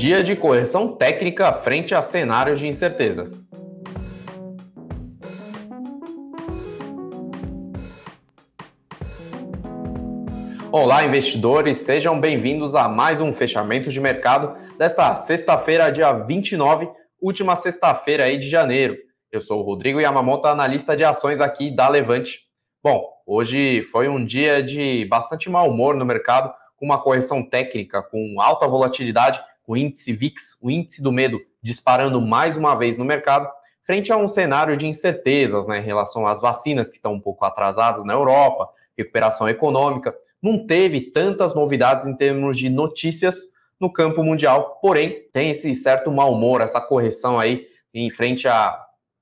Dia de correção técnica frente a cenários de incertezas. Olá, investidores, sejam bem-vindos a mais um fechamento de mercado desta sexta-feira, dia 29, última sexta-feira aí de janeiro. Eu sou o Rodrigo Yamamoto, analista de ações aqui da Levante. Bom, hoje foi um dia de bastante mau humor no mercado, com uma correção técnica, com alta volatilidade o índice VIX, o índice do medo, disparando mais uma vez no mercado, frente a um cenário de incertezas né, em relação às vacinas que estão um pouco atrasadas na Europa, recuperação econômica. Não teve tantas novidades em termos de notícias no campo mundial, porém tem esse certo mau humor, essa correção aí em frente a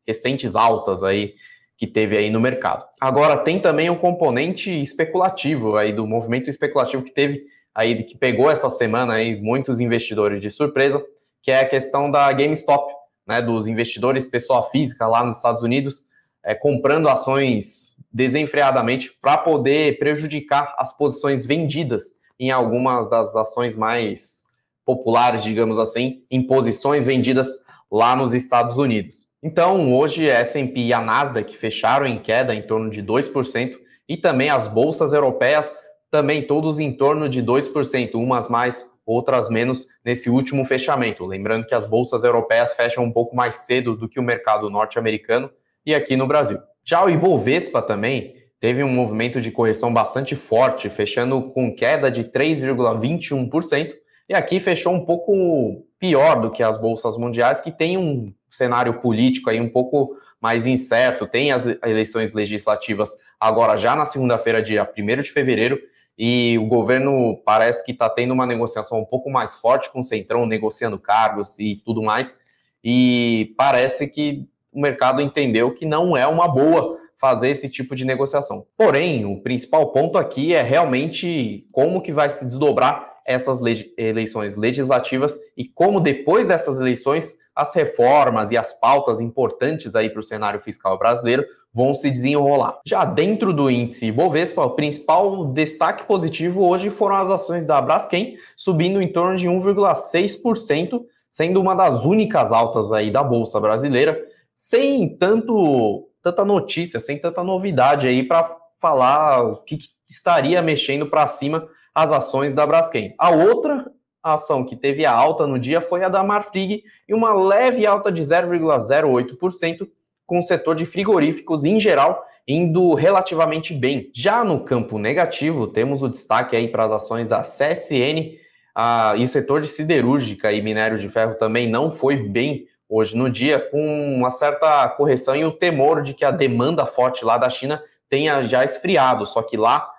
recentes altas aí que teve aí no mercado. Agora tem também um componente especulativo aí do movimento especulativo que teve aí que pegou essa semana aí muitos investidores de surpresa, que é a questão da GameStop, né, dos investidores pessoa física lá nos Estados Unidos é, comprando ações desenfreadamente para poder prejudicar as posições vendidas em algumas das ações mais populares, digamos assim, em posições vendidas lá nos Estados Unidos. Então, hoje a S&P e a Nasdaq fecharam em queda em torno de 2% e também as bolsas europeias também todos em torno de 2%, umas mais, outras menos, nesse último fechamento. Lembrando que as bolsas europeias fecham um pouco mais cedo do que o mercado norte-americano e aqui no Brasil. Já o Ibovespa também teve um movimento de correção bastante forte, fechando com queda de 3,21%, e aqui fechou um pouco pior do que as bolsas mundiais, que tem um cenário político aí um pouco mais incerto, tem as eleições legislativas agora já na segunda-feira, dia 1 de fevereiro, e o governo parece que está tendo uma negociação um pouco mais forte com o Centrão, negociando cargos e tudo mais, e parece que o mercado entendeu que não é uma boa fazer esse tipo de negociação. Porém, o principal ponto aqui é realmente como que vai se desdobrar essas le eleições legislativas e como depois dessas eleições as reformas e as pautas importantes aí para o cenário fiscal brasileiro vão se desenrolar. Já dentro do índice Bovespa, o principal destaque positivo hoje foram as ações da Braskem subindo em torno de 1,6%, sendo uma das únicas altas aí da bolsa brasileira, sem tanto tanta notícia, sem tanta novidade aí para falar o que, que estaria mexendo para cima as ações da Braskem. A outra ação que teve a alta no dia foi a da Marfrig, e uma leve alta de 0,08%, com o setor de frigoríficos em geral indo relativamente bem. Já no campo negativo, temos o destaque aí para as ações da CSN a, e o setor de siderúrgica e minérios de ferro também não foi bem hoje no dia, com uma certa correção e o temor de que a demanda forte lá da China tenha já esfriado. Só que lá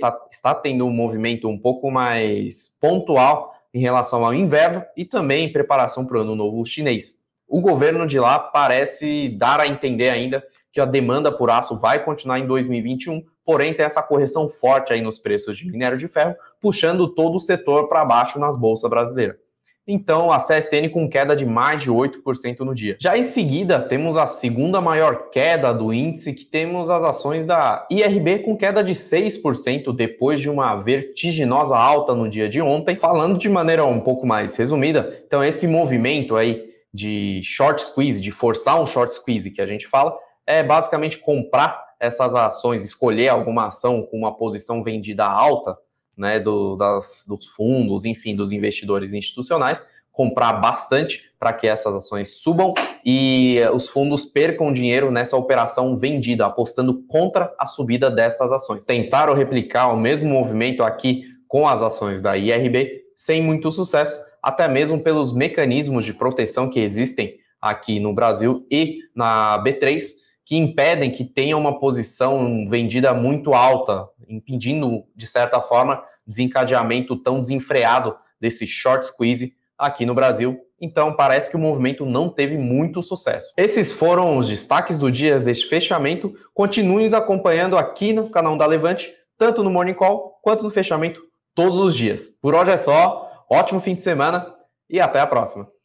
tá, está tendo um movimento um pouco mais pontual em relação ao inverno e também em preparação para o ano novo chinês. O governo de lá parece dar a entender ainda que a demanda por aço vai continuar em 2021, porém tem essa correção forte aí nos preços de minério de ferro, puxando todo o setor para baixo nas bolsas brasileiras. Então, a CSN com queda de mais de 8% no dia. Já em seguida, temos a segunda maior queda do índice, que temos as ações da IRB com queda de 6% depois de uma vertiginosa alta no dia de ontem. Falando de maneira um pouco mais resumida, então esse movimento aí de short squeeze, de forçar um short squeeze que a gente fala, é basicamente comprar essas ações, escolher alguma ação com uma posição vendida alta né, do, das, dos fundos, enfim, dos investidores institucionais, comprar bastante para que essas ações subam e eh, os fundos percam dinheiro nessa operação vendida, apostando contra a subida dessas ações. Tentaram replicar o mesmo movimento aqui com as ações da IRB, sem muito sucesso, até mesmo pelos mecanismos de proteção que existem aqui no Brasil e na B3 que impedem que tenha uma posição vendida muito alta, impedindo, de certa forma, desencadeamento tão desenfreado desse short squeeze aqui no Brasil. Então, parece que o movimento não teve muito sucesso. Esses foram os destaques do dia deste fechamento. Continue nos acompanhando aqui no canal da Levante, tanto no Morning Call quanto no fechamento, todos os dias. Por hoje é só. Ótimo fim de semana e até a próxima.